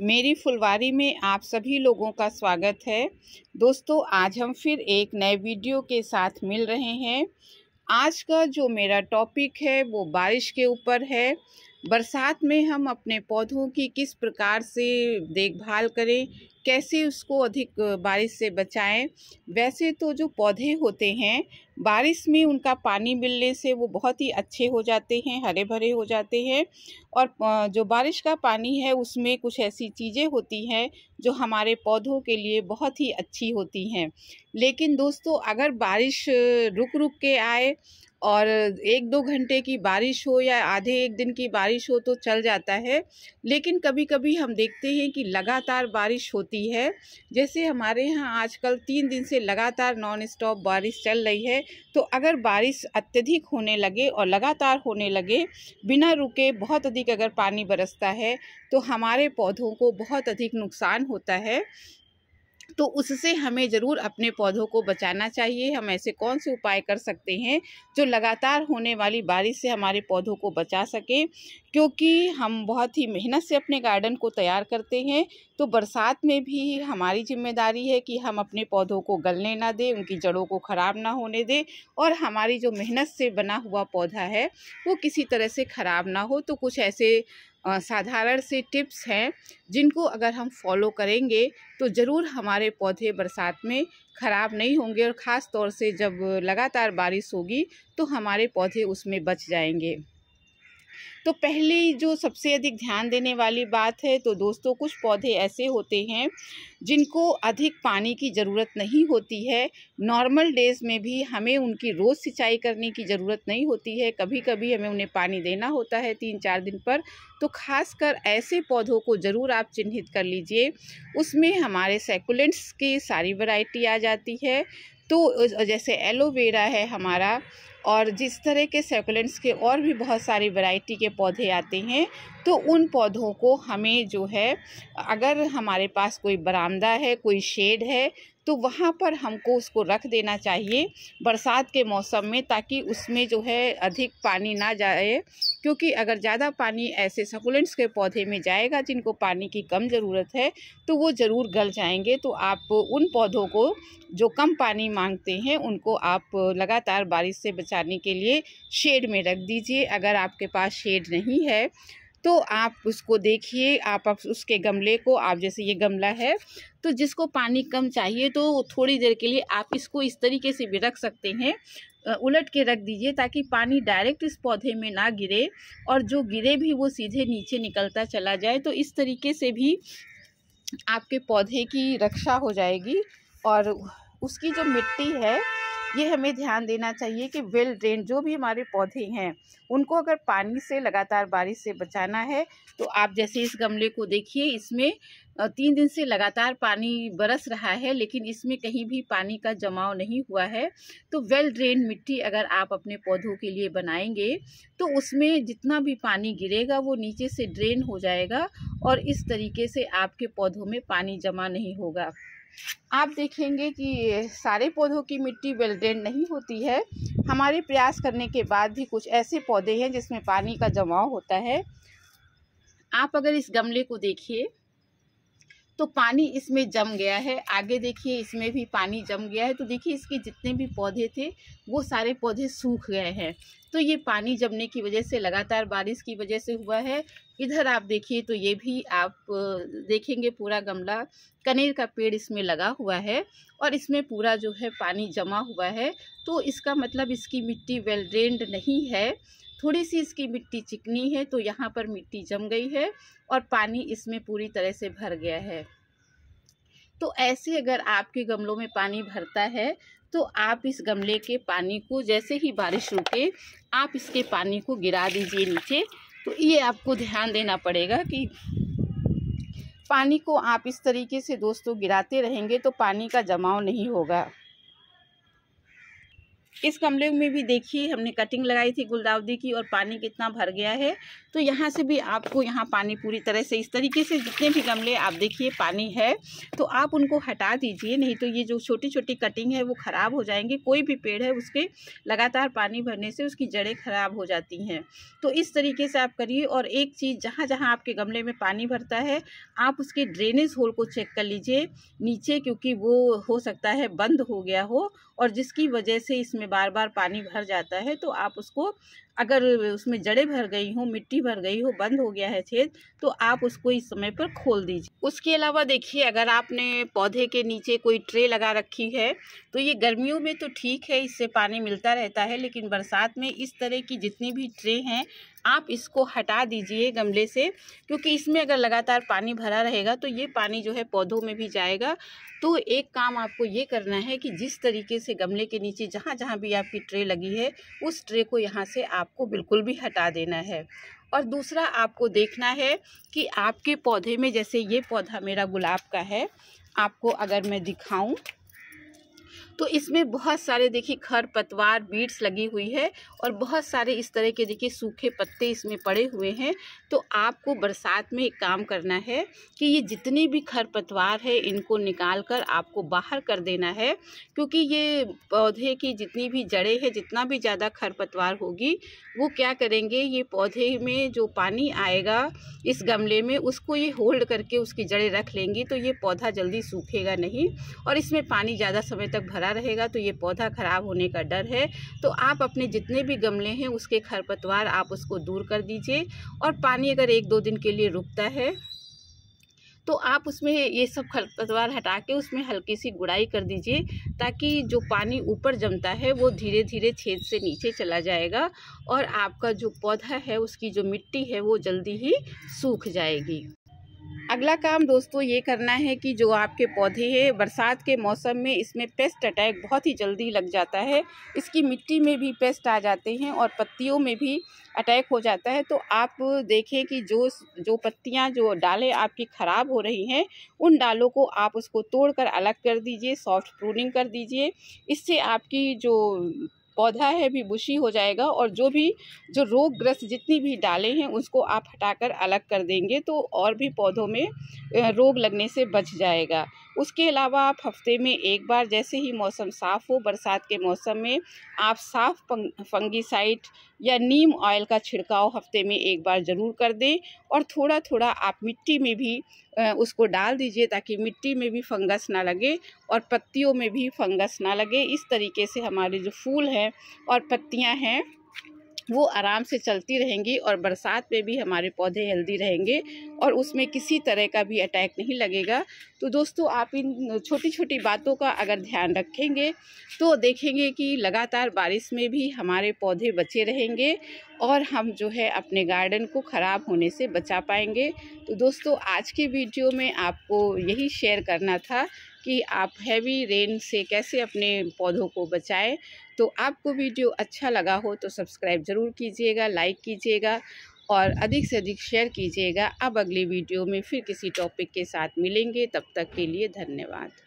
मेरी फुलवारी में आप सभी लोगों का स्वागत है दोस्तों आज हम फिर एक नए वीडियो के साथ मिल रहे हैं आज का जो मेरा टॉपिक है वो बारिश के ऊपर है बरसात में हम अपने पौधों की किस प्रकार से देखभाल करें कैसे उसको अधिक बारिश से बचाएं वैसे तो जो पौधे होते हैं बारिश में उनका पानी मिलने से वो बहुत ही अच्छे हो जाते हैं हरे भरे हो जाते हैं और जो बारिश का पानी है उसमें कुछ ऐसी चीज़ें होती हैं जो हमारे पौधों के लिए बहुत ही अच्छी होती हैं लेकिन दोस्तों अगर बारिश रुक रुक के आए और एक दो घंटे की बारिश हो या आधे एक दिन की बारिश हो तो चल जाता है लेकिन कभी कभी हम देखते हैं कि लगातार बारिश होती है जैसे हमारे यहाँ आजकल तीन दिन से लगातार नॉन स्टॉप बारिश चल रही है तो अगर बारिश अत्यधिक होने लगे और लगातार होने लगे बिना रुके बहुत अधिक अगर पानी बरसता है तो हमारे पौधों को बहुत अधिक नुकसान होता है तो उससे हमें ज़रूर अपने पौधों को बचाना चाहिए हम ऐसे कौन से उपाय कर सकते हैं जो लगातार होने वाली बारिश से हमारे पौधों को बचा सकें क्योंकि हम बहुत ही मेहनत से अपने गार्डन को तैयार करते हैं तो बरसात में भी हमारी जिम्मेदारी है कि हम अपने पौधों को गलने ना दें उनकी जड़ों को ख़राब ना होने दें और हमारी जो मेहनत से बना हुआ पौधा है वो किसी तरह से ख़राब ना हो तो कुछ ऐसे साधारण से टिप्स हैं जिनको अगर हम फॉलो करेंगे तो ज़रूर हमारे पौधे बरसात में ख़राब नहीं होंगे और ख़ास तौर से जब लगातार बारिश होगी तो हमारे पौधे उसमें बच जाएंगे तो पहले जो सबसे अधिक ध्यान देने वाली बात है तो दोस्तों कुछ पौधे ऐसे होते हैं जिनको अधिक पानी की ज़रूरत नहीं होती है नॉर्मल डेज़ में भी हमें उनकी रोज़ सिंचाई करने की ज़रूरत नहीं होती है कभी कभी हमें उन्हें पानी देना होता है तीन चार दिन पर तो खासकर ऐसे पौधों को ज़रूर आप चिन्हित कर लीजिए उसमें हमारे सेकुलेंट्स की सारी वैरायटी आ जाती है तो जैसे एलोवेरा है हमारा और जिस तरह के सेकुलेंट्स के और भी बहुत सारी वैरायटी के पौधे आते हैं तो उन पौधों को हमें जो है अगर हमारे पास कोई बरामदा है कोई शेड है तो वहाँ पर हमको उसको रख देना चाहिए बरसात के मौसम में ताकि उसमें जो है अधिक पानी ना जाए क्योंकि अगर ज़्यादा पानी ऐसे सकुलेंट्स के पौधे में जाएगा जिनको पानी की कम ज़रूरत है तो वो ज़रूर गल जाएंगे तो आप उन पौधों को जो कम पानी मांगते हैं उनको आप लगातार बारिश से बचाने के लिए शेड में रख दीजिए अगर आपके पास शेड नहीं है तो आप उसको देखिए आप उसके गमले को आप जैसे ये गमला है तो जिसको पानी कम चाहिए तो थोड़ी देर के लिए आप इसको इस तरीके से भी रख सकते हैं उलट के रख दीजिए ताकि पानी डायरेक्ट इस पौधे में ना गिरे और जो गिरे भी वो सीधे नीचे निकलता चला जाए तो इस तरीके से भी आपके पौधे की रक्षा हो जाएगी और उसकी जो मिट्टी है ये हमें ध्यान देना चाहिए कि वेल ड्रेन जो भी हमारे पौधे हैं उनको अगर पानी से लगातार बारिश से बचाना है तो आप जैसे इस गमले को देखिए इसमें तीन दिन से लगातार पानी बरस रहा है लेकिन इसमें कहीं भी पानी का जमाव नहीं हुआ है तो वेल ड्रेन मिट्टी अगर आप अपने पौधों के लिए बनाएंगे तो उसमें जितना भी पानी गिरेगा वो नीचे से ड्रेन हो जाएगा और इस तरीके से आपके पौधों में पानी जमा नहीं होगा आप देखेंगे कि सारे पौधों की मिट्टी वेल्डेड नहीं होती है हमारे प्रयास करने के बाद भी कुछ ऐसे पौधे हैं जिसमें पानी का जमाव होता है आप अगर इस गमले को देखिए तो पानी इसमें जम गया है आगे देखिए इसमें भी पानी जम गया है तो देखिए इसके जितने भी पौधे थे वो सारे पौधे सूख गए हैं तो ये पानी जमने की वजह से लगातार बारिश की वजह से हुआ है इधर आप देखिए तो ये भी आप देखेंगे पूरा गमला कनेर का पेड़ इसमें लगा हुआ है और इसमें पूरा जो है पानी जमा हुआ है तो इसका मतलब इसकी मिट्टी वेल ड्रेंड नहीं है थोड़ी सी इसकी मिट्टी चिकनी है तो यहाँ पर मिट्टी जम गई है और पानी इसमें पूरी तरह से भर गया है तो ऐसे अगर आपके गमलों में पानी भरता है तो आप इस गमले के पानी को जैसे ही बारिश रुके आप इसके पानी को गिरा दीजिए नीचे तो ये आपको ध्यान देना पड़ेगा कि पानी को आप इस तरीके से दोस्तों गिराते रहेंगे तो पानी का जमाव नहीं होगा इस गमले में भी देखिए हमने कटिंग लगाई थी गुलदावदी की और पानी कितना भर गया है तो यहाँ से भी आपको यहाँ पानी पूरी तरह से इस तरीके से जितने भी गमले आप देखिए पानी है तो आप उनको हटा दीजिए नहीं तो ये जो छोटी छोटी कटिंग है वो ख़राब हो जाएंगी कोई भी पेड़ है उसके लगातार पानी भरने से उसकी जड़ें ख़राब हो जाती हैं तो इस तरीके से आप करिए और एक चीज़ जहाँ जहाँ आपके गमले में पानी भरता है आप उसके ड्रेनेज होल को चेक कर लीजिए नीचे क्योंकि वो हो सकता है बंद हो गया हो और जिसकी वजह से इसमें उसमें बार बार पानी भर जाता है तो आप उसको अगर उसमें जड़ें भर गई हो मिट्टी भर गई हो बंद हो गया है छेद तो आप उसको इस समय पर खोल दीजिए उसके अलावा देखिए अगर आपने पौधे के नीचे कोई ट्रे लगा रखी है तो ये गर्मियों में तो ठीक है इससे पानी मिलता रहता है लेकिन बरसात में इस तरह की जितनी भी ट्रे हैं आप इसको हटा दीजिए गमले से क्योंकि इसमें अगर लगातार पानी भरा रहेगा तो ये पानी जो है पौधों में भी जाएगा तो एक काम आपको ये करना है कि जिस तरीके से गमले के नीचे जहाँ जहाँ भी आपकी ट्रे लगी है उस ट्रे को यहाँ से आपको बिल्कुल भी हटा देना है और दूसरा आपको देखना है कि आपके पौधे में जैसे ये पौधा मेरा गुलाब का है आपको अगर मैं दिखाऊं तो इसमें बहुत सारे देखिए खर पतवार बीड्स लगी हुई है और बहुत सारे इस तरह के देखिए सूखे पत्ते इसमें पड़े हुए हैं तो आपको बरसात में एक काम करना है कि ये जितने भी खर पतवार है इनको निकाल कर आपको बाहर कर देना है क्योंकि ये पौधे की जितनी भी जड़ें हैं जितना भी ज़्यादा खर पतवार होगी वो क्या करेंगे ये पौधे में जो पानी आएगा इस गमले में उसको ये होल्ड करके उसकी जड़ें रख लेंगी तो ये पौधा जल्दी सूखेगा नहीं और इसमें पानी ज़्यादा समय तक भरा हरा रहेगा तो ये पौधा ख़राब होने का डर है तो आप अपने जितने भी गमले हैं उसके खरपतवार आप उसको दूर कर दीजिए और पानी अगर एक दो दिन के लिए रुकता है तो आप उसमें ये सब खरपतवार हटा के उसमें हल्की सी गुड़ाई कर दीजिए ताकि जो पानी ऊपर जमता है वो धीरे धीरे छेद से नीचे चला जाएगा और आपका जो पौधा है उसकी जो मिट्टी है वो जल्दी ही सूख जाएगी अगला काम दोस्तों ये करना है कि जो आपके पौधे हैं बरसात के मौसम में इसमें पेस्ट अटैक बहुत ही जल्दी लग जाता है इसकी मिट्टी में भी पेस्ट आ जाते हैं और पत्तियों में भी अटैक हो जाता है तो आप देखें कि जो जो पत्तियां जो डालें आपकी ख़राब हो रही हैं उन डालों को आप उसको तोड़कर अलग कर दीजिए सॉफ्ट प्रूनिंग कर दीजिए इससे आपकी जो पौधा है भी बुशी हो जाएगा और जो भी जो रोग ग्रस्त जितनी भी डालें हैं उसको आप हटाकर अलग कर देंगे तो और भी पौधों में रोग लगने से बच जाएगा उसके अलावा आप हफ्ते में एक बार जैसे ही मौसम साफ़ हो बरसात के मौसम में आप साफ फंगीसाइड या नीम ऑयल का छिड़काव हफ्ते में एक बार ज़रूर कर दें और थोड़ा थोड़ा आप मिट्टी में भी उसको डाल दीजिए ताकि मिट्टी में भी फंगस ना लगे और पत्तियों में भी फंगस ना लगे इस तरीके से हमारे जो फूल हैं और पत्तियां हैं वो आराम से चलती रहेंगी और बरसात में भी हमारे पौधे हेल्दी रहेंगे और उसमें किसी तरह का भी अटैक नहीं लगेगा तो दोस्तों आप इन छोटी छोटी बातों का अगर ध्यान रखेंगे तो देखेंगे कि लगातार बारिश में भी हमारे पौधे बचे रहेंगे और हम जो है अपने गार्डन को ख़राब होने से बचा पाएंगे तो दोस्तों आज के वीडियो में आपको यही शेयर करना था कि आप हैवी रेन से कैसे अपने पौधों को बचाएं तो आपको वीडियो अच्छा लगा हो तो सब्सक्राइब ज़रूर कीजिएगा लाइक कीजिएगा और अधिक से अधिक शेयर कीजिएगा अब अगली वीडियो में फिर किसी टॉपिक के साथ मिलेंगे तब तक के लिए धन्यवाद